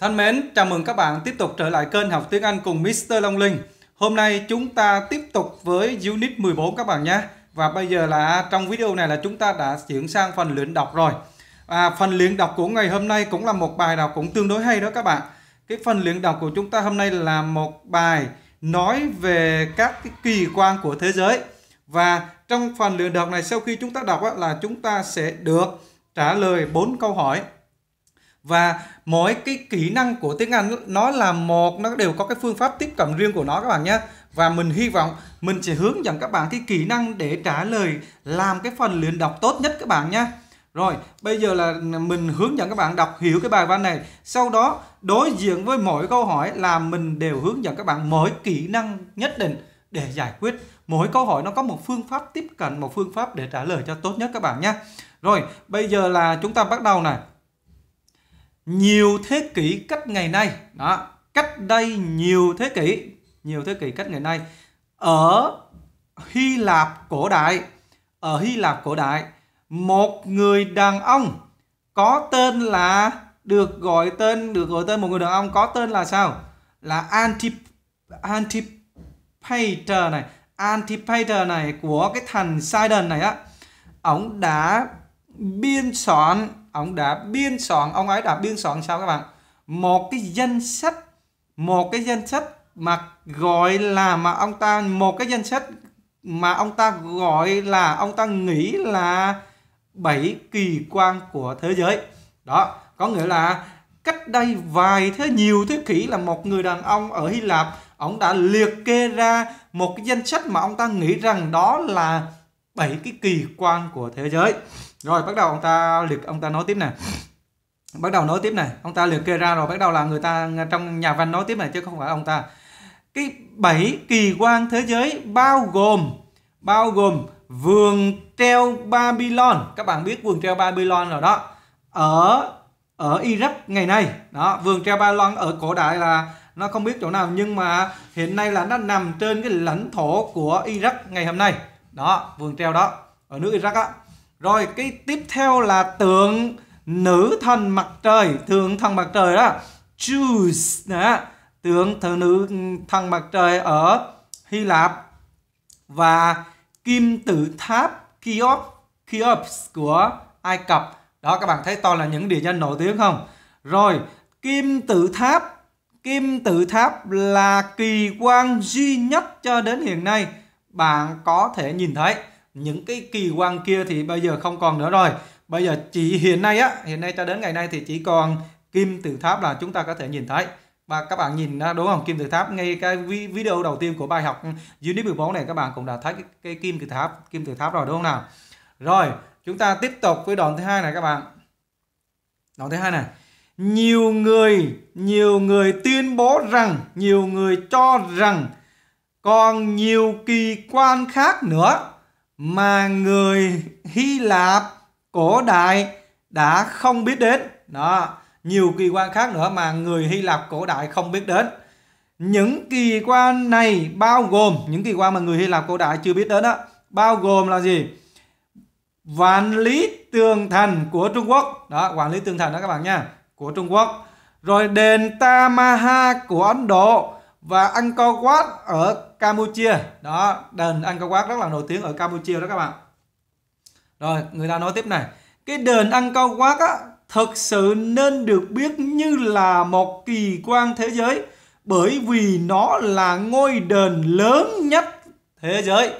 Thân mến, chào mừng các bạn tiếp tục trở lại kênh học tiếng Anh cùng Mr. Long Linh. Hôm nay chúng ta tiếp tục với Unit 14 các bạn nhé. Và bây giờ là trong video này là chúng ta đã chuyển sang phần luyện đọc rồi. À, phần luyện đọc của ngày hôm nay cũng là một bài đọc cũng tương đối hay đó các bạn. Cái phần luyện đọc của chúng ta hôm nay là một bài nói về các cái kỳ quan của thế giới. Và trong phần luyện đọc này sau khi chúng ta đọc là chúng ta sẽ được trả lời 4 câu hỏi và mỗi cái kỹ năng của tiếng Anh nó là một nó đều có cái phương pháp tiếp cận riêng của nó các bạn nhé và mình hy vọng mình sẽ hướng dẫn các bạn cái kỹ năng để trả lời làm cái phần luyện đọc tốt nhất các bạn nhé rồi bây giờ là mình hướng dẫn các bạn đọc hiểu cái bài văn này sau đó đối diện với mỗi câu hỏi là mình đều hướng dẫn các bạn mỗi kỹ năng nhất định để giải quyết mỗi câu hỏi nó có một phương pháp tiếp cận một phương pháp để trả lời cho tốt nhất các bạn nhé rồi bây giờ là chúng ta bắt đầu này nhiều thế kỷ cách ngày nay đó cách đây nhiều thế kỷ nhiều thế kỷ cách ngày nay ở Hy Lạp cổ đại ở Hy Lạp cổ đại một người đàn ông có tên là được gọi tên được gọi tên một người đàn ông có tên là sao là Antip Antipater này Antipater này của cái thành Sidon này á ổng đã biên soạn ông đã biên soạn ông ấy đã biên soạn sao các bạn một cái danh sách một cái danh sách mà gọi là mà ông ta một cái danh sách mà ông ta gọi là ông ta nghĩ là bảy kỳ quan của thế giới đó có nghĩa là cách đây vài thế nhiều thế kỷ là một người đàn ông ở Hy Lạp ông đã liệt kê ra một cái danh sách mà ông ta nghĩ rằng đó là bảy cái kỳ quan của thế giới rồi bắt đầu ông ta liệt ông ta nói tiếp này bắt đầu nói tiếp này ông ta liệt kê ra rồi bắt đầu là người ta trong nhà văn nói tiếp này chứ không phải ông ta cái bảy kỳ quan thế giới bao gồm bao gồm vườn treo Babylon các bạn biết vườn treo Babylon rồi đó ở ở Iraq ngày nay đó vườn treo Babylon ở cổ đại là nó không biết chỗ nào nhưng mà hiện nay là nó nằm trên cái lãnh thổ của Iraq ngày hôm nay đó vườn treo đó ở nước Iraq á rồi cái tiếp theo là tượng nữ thần mặt trời, tượng thần mặt trời đó, Zeus đó, tượng thần nữ thần mặt trời ở Hy Lạp và kim tự tháp Kiops, Kiops của Ai Cập. Đó các bạn thấy toàn là những địa danh nổi tiếng không? Rồi, kim tự tháp Kim tự tháp là kỳ quan duy nhất cho đến hiện nay bạn có thể nhìn thấy những cái kỳ quan kia thì bây giờ không còn nữa rồi bây giờ chỉ hiện nay á hiện nay cho đến ngày nay thì chỉ còn kim tự tháp là chúng ta có thể nhìn thấy và các bạn nhìn à, đúng không kim tự tháp ngay cái video đầu tiên của bài học unit 14 này các bạn cũng đã thấy cái, cái kim tự tháp kim tự tháp rồi đúng không nào rồi chúng ta tiếp tục với đoạn thứ hai này các bạn đoạn thứ hai này nhiều người nhiều người tuyên bố rằng nhiều người cho rằng còn nhiều kỳ quan khác nữa mà người Hy Lạp cổ đại đã không biết đến đó nhiều kỳ quan khác nữa mà người Hy Lạp cổ đại không biết đến những kỳ quan này bao gồm những kỳ quan mà người Hy Lạp cổ đại chưa biết đến đó bao gồm là gì vạn lý tường thành của Trung Quốc đó quản lý tường thành đó các bạn nha của Trung Quốc rồi đền Tamaha của Ấn Độ và Angkor Wat ở Campuchia đó đền Angkor Wat rất là nổi tiếng ở Campuchia đó các bạn rồi người ta nói tiếp này cái đền Angkor Wat á, thực sự nên được biết như là một kỳ quan thế giới bởi vì nó là ngôi đền lớn nhất thế giới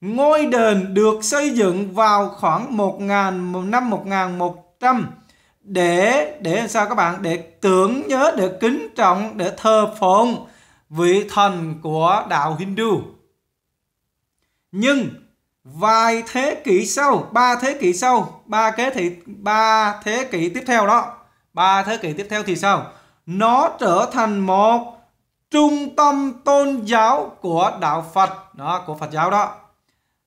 Ngôi đền được xây dựng vào khoảng 1000 năm 1100 để để làm sao các bạn để tưởng nhớ để kính trọng để thờ phụng vị thần của đạo Hindu nhưng vài thế kỷ sau ba thế kỷ sau ba kế kỷ ba thế kỷ tiếp theo đó ba thế kỷ tiếp theo thì sao nó trở thành một trung tâm tôn giáo của đạo Phật đó của Phật giáo đó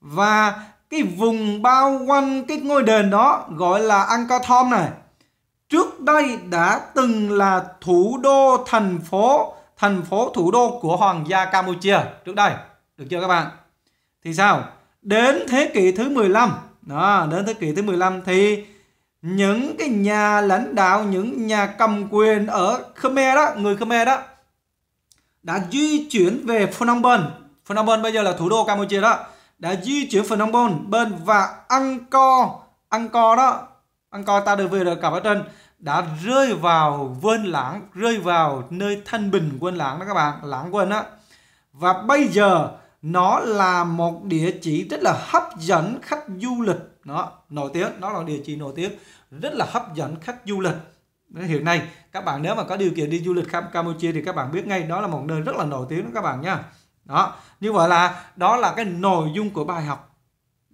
và cái vùng bao quanh cái ngôi đền đó gọi là Angkor Thom này trước đây đã từng là thủ đô thành phố thành phố thủ đô của hoàng gia Campuchia trước đây được chưa các bạn thì sao đến thế kỷ thứ 15 đó đến thế kỷ thứ 15 thì những cái nhà lãnh đạo những nhà cầm quyền ở Khmer đó người Khmer đó đã di chuyển về Phnom Penh Phnom Penh bây giờ là thủ đô Campuchia đó đã di chuyển Phnom Penh bên và Angkor Angkor đó Angkor ta được vừa được cả ở trên đã rơi vào vân lãng, rơi vào nơi thanh bình quên lãng đó các bạn, lãng quên á. Và bây giờ nó là một địa chỉ rất là hấp dẫn khách du lịch. Nó nổi tiếng, nó là địa chỉ nổi tiếng, rất là hấp dẫn khách du lịch. Hiện nay các bạn nếu mà có điều kiện đi du lịch Campuchia thì các bạn biết ngay đó là một nơi rất là nổi tiếng đó các bạn nha. Đó, như vậy là đó là cái nội dung của bài học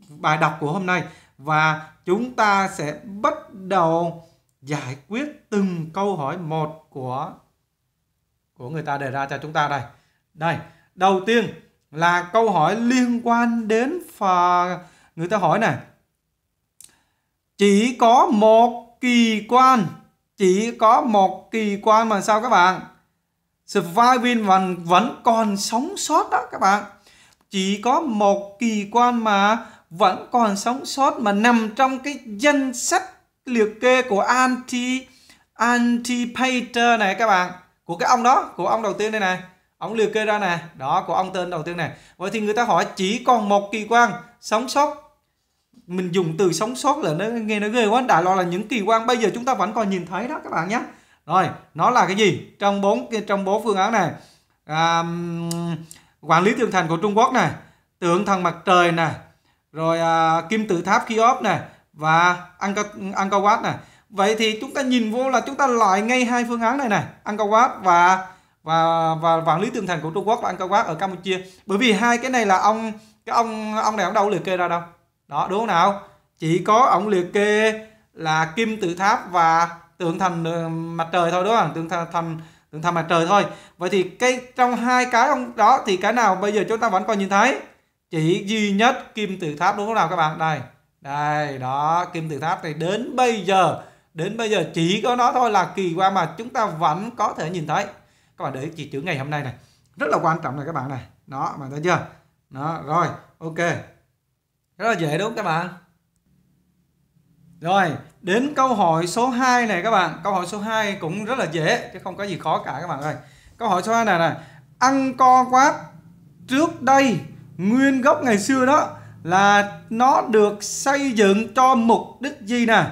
bài đọc của hôm nay và chúng ta sẽ bắt đầu giải quyết từng câu hỏi một của của người ta đề ra cho chúng ta đây. Đây, đầu tiên là câu hỏi liên quan đến phà người ta hỏi này. Chỉ có một kỳ quan, chỉ có một kỳ quan mà sao các bạn? Surviving vẫn vẫn còn sống sót đó các bạn. Chỉ có một kỳ quan mà vẫn còn sống sót mà nằm trong cái danh sách liệt kê của anti antipater này các bạn của cái ông đó của ông đầu tiên đây này ông liệt kê ra này đó của ông tên đầu tiên này vậy thì người ta hỏi chỉ còn một kỳ quan sống sót mình dùng từ sống sót là nó nghe nó ghê quá đại loại là những kỳ quan bây giờ chúng ta vẫn còn nhìn thấy đó các bạn nhé rồi nó là cái gì trong bốn trong bốn phương án này à, quản lý tường thành của trung quốc này tượng thần mặt trời này rồi à, kim tự tháp kiosk này và Angkor này. Vậy thì chúng ta nhìn vô là chúng ta loại ngay hai phương án này này, Angkor Wat và và và vạn lý tường thành của Trung Quốc và Angkor Wat ở Campuchia. Bởi vì hai cái này là ông cái ông ông này ông đâu liệt kê ra đâu. Đó đúng không nào? Chỉ có ông liệt kê là kim tự tháp và tượng thành ờ, mặt trời thôi đúng không? Tượng thành, thành tượng thành mặt trời thôi. Vậy thì cái trong hai cái ông đó thì cái nào bây giờ chúng ta vẫn còn nhìn thấy? Chỉ duy nhất kim tự tháp đúng không nào các bạn? Đây đây đó kim tự tháp này đến bây giờ đến bây giờ chỉ có nó thôi là kỳ qua mà chúng ta vẫn có thể nhìn thấy các bạn để chỉ chữ ngày hôm nay này rất là quan trọng này các bạn này đó mà thấy chưa đó rồi ok rất là dễ đúng không các bạn rồi đến câu hỏi số 2 này các bạn câu hỏi số 2 cũng rất là dễ chứ không có gì khó cả các bạn ơi câu hỏi số 2 này này ăn co quát trước đây nguyên gốc ngày xưa đó là nó được xây dựng cho mục đích gì nè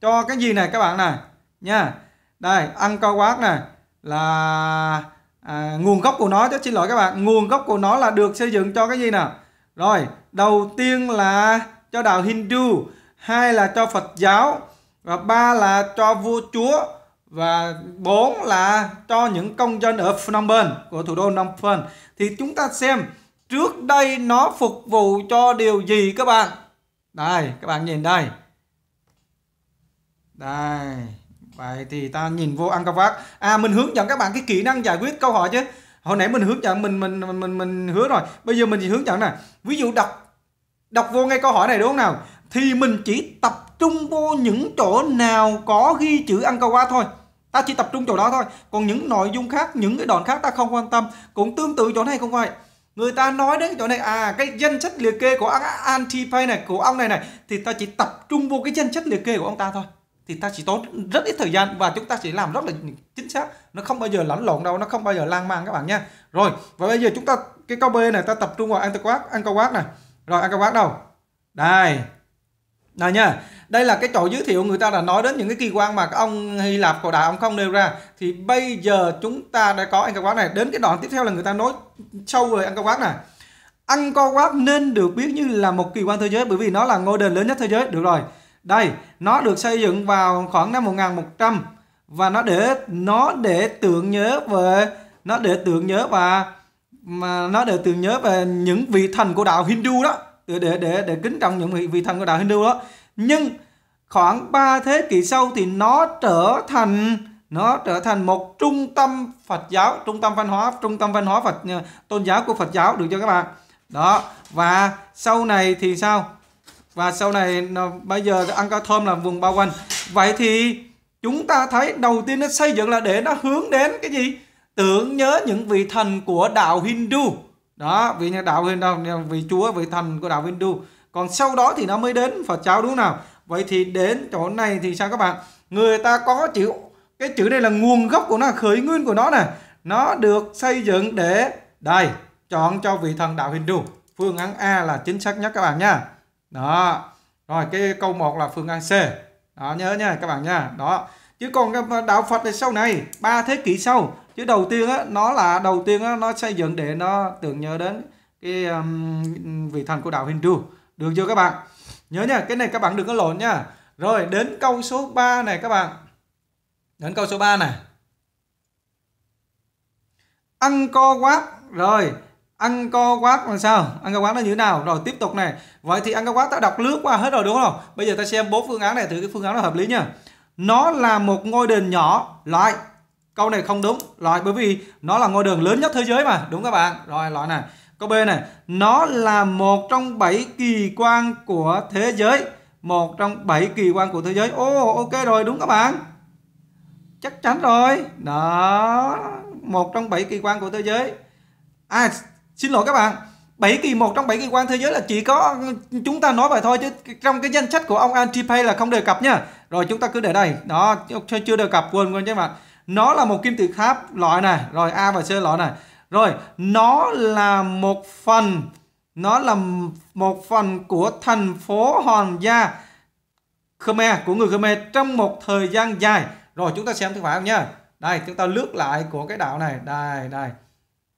cho cái gì này các bạn nè nha đây Angkor này là à, nguồn gốc của nó chứ xin lỗi các bạn nguồn gốc của nó là được xây dựng cho cái gì nè rồi đầu tiên là cho đạo Hindu hai là cho Phật giáo và ba là cho vua chúa và bốn là cho những công dân ở Phnom Penh của thủ đô Phnom Penh thì chúng ta xem trước đây nó phục vụ cho điều gì các bạn đây các bạn nhìn đây đây vậy thì ta nhìn vô ăn vác à mình hướng dẫn các bạn cái kỹ năng giải quyết câu hỏi chứ hồi nãy mình hướng dẫn mình mình mình mình, mình hứa rồi bây giờ mình chỉ hướng dẫn nè ví dụ đọc đọc vô ngay câu hỏi này đúng không nào thì mình chỉ tập trung vô những chỗ nào có ghi chữ ăn câu quá thôi ta chỉ tập trung chỗ đó thôi còn những nội dung khác những cái đoạn khác ta không quan tâm cũng tương tự chỗ này không vậy Người ta nói đến chỗ này à cái danh sách liệt kê của Antipay này của ông này này thì ta chỉ tập trung vô cái danh sách liệt kê của ông ta thôi thì ta chỉ tốn rất ít thời gian và chúng ta chỉ làm rất là chính xác nó không bao giờ lẫn lộn đâu nó không bao giờ lang mang các bạn nha rồi và bây giờ chúng ta cái câu B này ta tập trung vào Antiquat Antiquat này rồi Antiquat đâu đây này nha đây là cái chỗ giới thiệu người ta đã nói đến những cái kỳ quan mà các ông Hy Lạp cổ đại ông không nêu ra thì bây giờ chúng ta đã có cơ quát này đến cái đoạn tiếp theo là người ta nói sâu về cơ quát này cơ quát nên được biết như là một kỳ quan thế giới bởi vì nó là ngôi đền lớn nhất thế giới được rồi đây nó được xây dựng vào khoảng năm 1100 và nó để nó để tưởng nhớ về nó để tưởng nhớ và mà nó để tưởng nhớ về những vị thần của đạo Hindu đó để để để, để kính trọng những vị, vị thần của đạo Hindu đó nhưng khoảng 3 thế kỷ sau thì nó trở thành nó trở thành một trung tâm Phật giáo, trung tâm văn hóa, trung tâm văn hóa Phật ờ, tôn giáo của Phật giáo được cho các bạn. Đó, và sau này thì sao? Và sau này ờ, bây giờ ăn thơm là vùng bao quanh. Vậy thì chúng ta thấy đầu tiên nó xây dựng là để nó hướng đến cái gì? Tưởng nhớ những vị thần của đạo Hindu. Đó, vị nhà đạo Hindu, vị chúa, vị thần của đạo Hindu còn sau đó thì nó mới đến Phật giáo đúng không nào vậy thì đến chỗ này thì sao các bạn người ta có chữ cái chữ này là nguồn gốc của nó khởi nguyên của nó nè nó được xây dựng để đây chọn cho vị thần đạo Hindu phương án A là chính xác nhất các bạn nha đó rồi cái câu 1 là phương án C đó nhớ nha các bạn nha đó chứ còn cái đạo Phật thì sau này ba thế kỷ sau chứ đầu tiên á nó là đầu tiên á nó xây dựng để nó tưởng nhớ đến cái um, vị thần của đạo Hindu được chưa các bạn? Nhớ nha, cái này các bạn đừng có lộn nha. Rồi đến câu số 3 này các bạn. Đến câu số 3 này. Ăn co quát. Rồi, ăn co quát làm sao? Ăn co quát nó như thế nào? Rồi tiếp tục này. Vậy thì ăn co quát ta đọc lướt qua hết rồi đúng không? Bây giờ ta xem bốn phương án này thử cái phương án nào hợp lý nha. Nó là một ngôi đền nhỏ loại Câu này không đúng loại bởi vì nó là ngôi đường lớn nhất thế giới mà đúng các bạn rồi loại này Câu B này, nó là một trong bảy kỳ quan của thế giới. Một trong bảy kỳ quan của thế giới. Ô, oh, ok rồi, đúng các bạn. Chắc chắn rồi. Đó, một trong bảy kỳ quan của thế giới. À, xin lỗi các bạn. bảy kỳ một trong bảy kỳ quan thế giới là chỉ có chúng ta nói vậy thôi chứ trong cái danh sách của ông Antipay là không đề cập nha. Rồi chúng ta cứ để đây. Đó, chưa chưa đề cập quên quên chứ bạn. Nó là một kim tự tháp loại này, rồi A và C loại này. Rồi, nó là một phần nó là một phần của thành phố Hòn Gia Khmer của người Khmer trong một thời gian dài. Rồi chúng ta xem thứ phải không nhá. Đây, chúng ta lướt lại của cái đảo này, đây đây.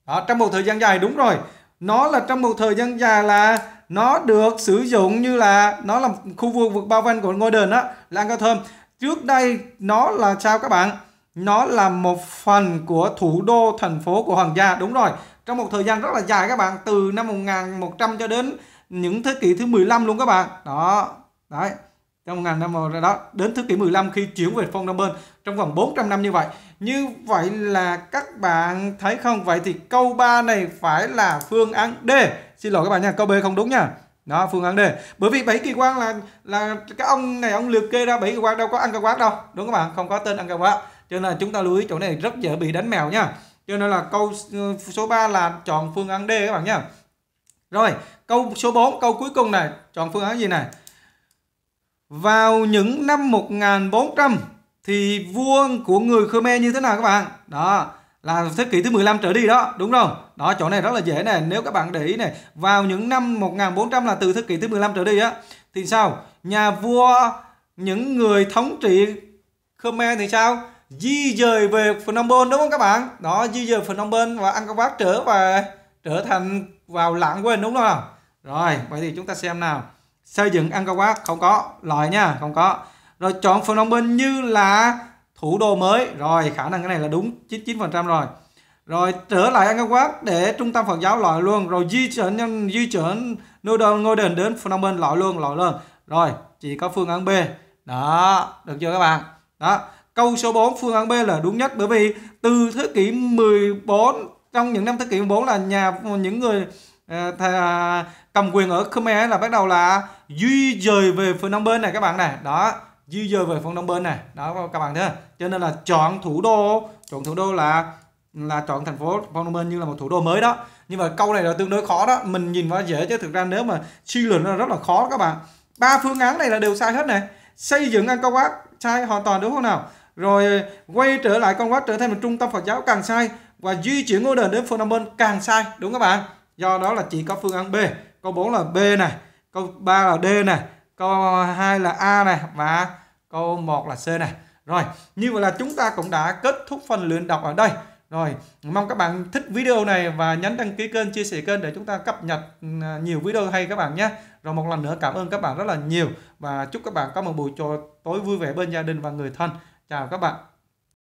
Đó, trong một thời gian dài đúng rồi. Nó là trong một thời gian dài là nó được sử dụng như là nó là khu vực bao quanh của ngôi đền đó, làng cao thơm. Trước đây nó là sao các bạn? nó là một phần của thủ đô thành phố của hoàng gia đúng rồi trong một thời gian rất là dài các bạn từ năm 1100 cho đến những thế kỷ thứ 15 luôn các bạn đó đấy trong 1000 năm rồi đó đến thế kỷ 15 khi chuyển về phong Nam Bên trong vòng 400 năm như vậy như vậy là các bạn thấy không vậy thì câu 3 này phải là phương án D xin lỗi các bạn nha câu B không đúng nha đó phương án D bởi vì bảy kỳ quan là là cái ông này ông liệt kê ra bảy kỳ quan đâu có ăn cà quát đâu đúng các bạn không có tên ăn cà quát cho nên là chúng ta lưu ý chỗ này rất dễ bị đánh mèo nha cho nên là câu ờ, số 3 là chọn phương án D các bạn nhé rồi câu số 4 câu cuối cùng này chọn phương án gì này vào những năm 1400 thì vua của người Khmer như thế nào các bạn đó là thế kỷ thứ 15 trở đi đó đúng không đó chỗ này rất là dễ này nếu các bạn để ý này vào những năm 1400 là từ thế kỷ thứ 15 trở đi á thì sao nhà vua những người thống trị Khmer thì sao di dời về Phnom Penh đúng không các bạn đó di dời Phnom Penh và Angkor trở và trở thành vào lãng quên đúng không nào rồi vậy thì chúng ta xem nào xây dựng Angkor không có loại nha không có rồi chọn Phnom Penh như là thủ đô mới rồi khả năng cái này là đúng 99% rồi rồi trở lại Angkor để trung tâm Phật giáo loại luôn rồi di chuyển di chuyển ngôi đền ngôi đền đến Phnom Penh loại luôn loại luôn rồi chỉ có phương án B đó được chưa các bạn đó Câu số 4 phương án B là đúng nhất bởi vì từ thế kỷ 14 trong những năm thế kỷ 14 là nhà những người à, thà, cầm quyền ở Khmer là bắt đầu là di dời về phương Đông bên này các bạn này đó di dời về phương Đông bên này đó các bạn thấy không? cho nên là chọn thủ đô chọn thủ đô là là chọn thành phố đông bên như là một thủ đô mới đó nhưng mà câu này là tương đối khó đó mình nhìn vào dễ chứ thực ra nếu mà suy luận là rất là khó các bạn ba phương án này là đều sai hết này xây dựng Angkor Wat sai hoàn toàn đúng không nào rồi ờ, quay trở lại con quát trở thành một trung tâm Phật giáo càng sai và di chuyển ngôi đền đến phương Nam Bên càng sai đúng các bạn do đó là chỉ có phương án B câu 4 là B này câu 3 là D này câu 2 là A này và câu 1 là C này rồi như vậy là chúng ta cũng đã kết thúc phần luyện đọc ở đây rồi mong các bạn thích video này và nhấn đăng ký kênh chia sẻ kênh để chúng ta cập nhật ờ, nhiều video hay các bạn nhé rồi một lần nữa cảm ơn các bạn rất là nhiều và chúc các bạn có một buổi tối vui vẻ bên gia đình và người thân Chào các bạn.